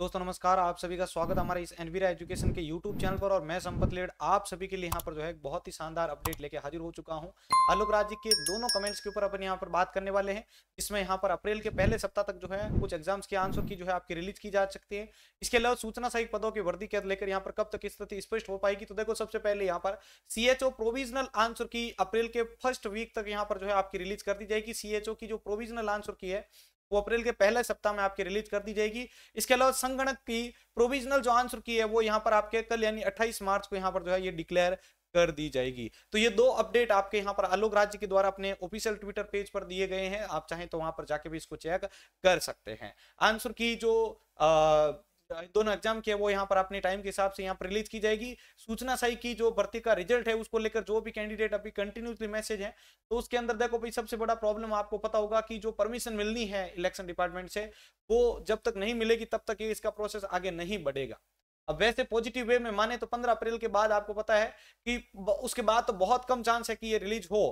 दोस्तों नमस्कार आप सभी का स्वागत हमारे इस एनवीरा एजुकेशन के यूट्यूब चैनल पर और मैं संपत लेड आप सभी के लिए यहाँ पर जो है बहुत ही शानदार अपडेट लेके हाजिर हो चुका हूँ आलोक राज्य के दोनों कमेंट्स के ऊपर अपन यहाँ पर बात करने वाले हैं इसमें यहाँ पर अप्रैल के पहले सप्ताह तक जो है कुछ एग्जाम्स के आंसर की जो है आपकी रिलीज की जा सकती है इसके अलावा सूचना सहित पदों की वर्दी के लेकर यहाँ पर कब तक स्थिति स्पष्ट हो पाएगी तो देखो सबसे पहले यहाँ पर सी प्रोविजनल आंसर की अप्रैल के फर्स्ट वीक तक यहाँ पर जो है आपकी रिलीज कर दी जाएगी सी की जो प्रोविजनल आंसर की है वो अप्रैल के पहले सप्ताह में आपकी रिलीज कर दी जाएगी इसके अलावा संगणक की प्रोविजनल जो आंसर की है वो यहाँ पर आपके कल यानी 28 मार्च को यहाँ पर जो है ये डिक्लेयर कर दी जाएगी तो ये दो अपडेट आपके यहाँ पर आलोक राज्य के द्वारा अपने ऑफिशियल ट्विटर पेज पर दिए गए हैं आप चाहें तो वहां पर जाके भी इसको चेक कर सकते हैं आंसर की जो आ, इन दोनों एग्जाम की है वो यहाँ पर अपने टाइम के हिसाब से यहाँ पर रिलीज की जाएगी सूचना सही की जो भर्ती का रिजल्ट है उसको लेकर जो भी कैंडिडेट अभी कंटिन्यूसली मैसेज है तो उसके अंदर देखो भाई सबसे बड़ा प्रॉब्लम आपको पता होगा कि जो परमिशन मिलनी है इलेक्शन डिपार्टमेंट से वो जब तक नहीं मिलेगी तब तक ये इसका प्रोसेस आगे नहीं बढ़ेगा अब वैसे पॉजिटिव वे में माने तो 15 अप्रैल के बाद आपको पता है कि उसके बाद तो बहुत कम चांस है कि ये रिलीज हो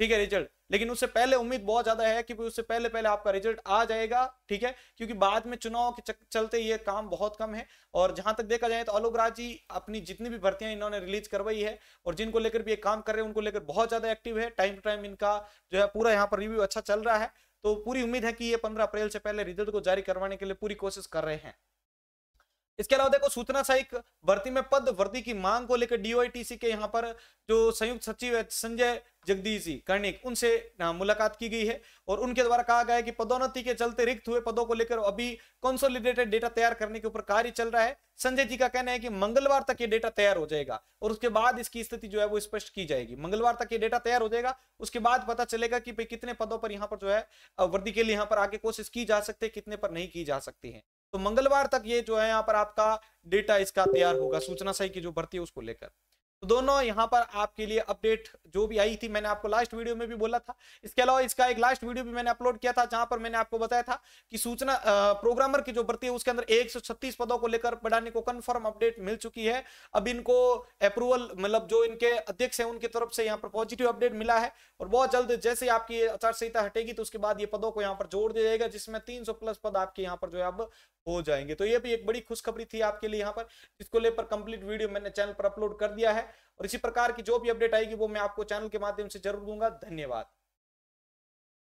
ठीक है रिजल्ट लेकिन उससे पहले उम्मीद बहुत ज्यादा है कि उससे पहले पहले आपका रिजल्ट आ जाएगा ठीक है क्योंकि बाद में चुनाव के चलते ये काम बहुत कम है और जहां तक देखा जाए तो आलोक राज जी अपनी जितनी भी भर्तियां इन्होंने रिलीज करवाई है और जिनको लेकर भी ये काम कर रहे हैं उनको लेकर बहुत ज्यादा एक्टिव है टाइम टू टाइम इनका जो है पूरा यहाँ पर रिव्यू अच्छा चल रहा है तो पूरी उम्मीद है कि ये पंद्रह अप्रैल से पहले रिजल्ट को जारी करवाने के लिए पूरी कोशिश कर रहे हैं इसके अलावा देखो सूचना सहायक भर्ती में पद भर्ती की मांग को लेकर डीओआईटीसी के यहाँ पर जो संयुक्त सचिव है संजय जगदीश जी कर्णिक उनसे मुलाकात की गई है और उनके द्वारा कहा गया है कि पदोन्नति के चलते रिक्त हुए पदों को लेकर अभी कंसोलिडेटेड डेटा तैयार करने के ऊपर कार्य चल रहा है संजय जी का कहना है कि मंगलवार तक ये डेटा तैयार हो जाएगा और उसके बाद इसकी स्थिति जो है वो स्पष्ट की जाएगी मंगलवार तक ये डेटा तैयार हो जाएगा उसके बाद पता चलेगा कि कितने पदों पर यहाँ पर जो है वृद्धि के लिए यहाँ पर आगे कोशिश की जा सकती है कितने पर नहीं की जा सकती है तो मंगलवार तक ये जो है यहाँ पर आपका डेटा इसका तैयार होगा सूचना सही की जो भर्ती है उसको लेकर तो दोनों यहाँ पर आपके लिए अपडेट जो भी आई थी मैंने आपको लास्ट वीडियो में भी बोला था इसके अलावा इसका एक लास्ट वीडियो भी मैंने अपलोड किया था जहां पर मैंने आपको बताया था कि सूचना प्रोग्रामर की जो भर्ती है उसके अंदर एक पदों को लेकर बढ़ाने को कन्फर्म अपडेट मिल चुकी है अब इनको अप्रूवल मतलब जो इनके अध्यक्ष है उनकी तरफ से यहाँ पर पॉजिटिव अपडेट मिला है और बहुत जल्द जैसे आपकी आचार संहिता हटेगी तो उसके बाद ये पदों को यहाँ पर जोड़ दिया जाएगा जिसमें तीन प्लस पद आपके यहाँ पर जो है अब हो जाएंगे तो ये भी एक बड़ी खुशखबरी थी आपके लिए यहाँ पर इसको लेकर कंप्लीट वीडियो मैंने चैनल पर अपलोड कर दिया है और इसी प्रकार की जो भी अपडेट आएगी वो मैं आपको आपको चैनल के माध्यम से जरूर दूंगा धन्यवाद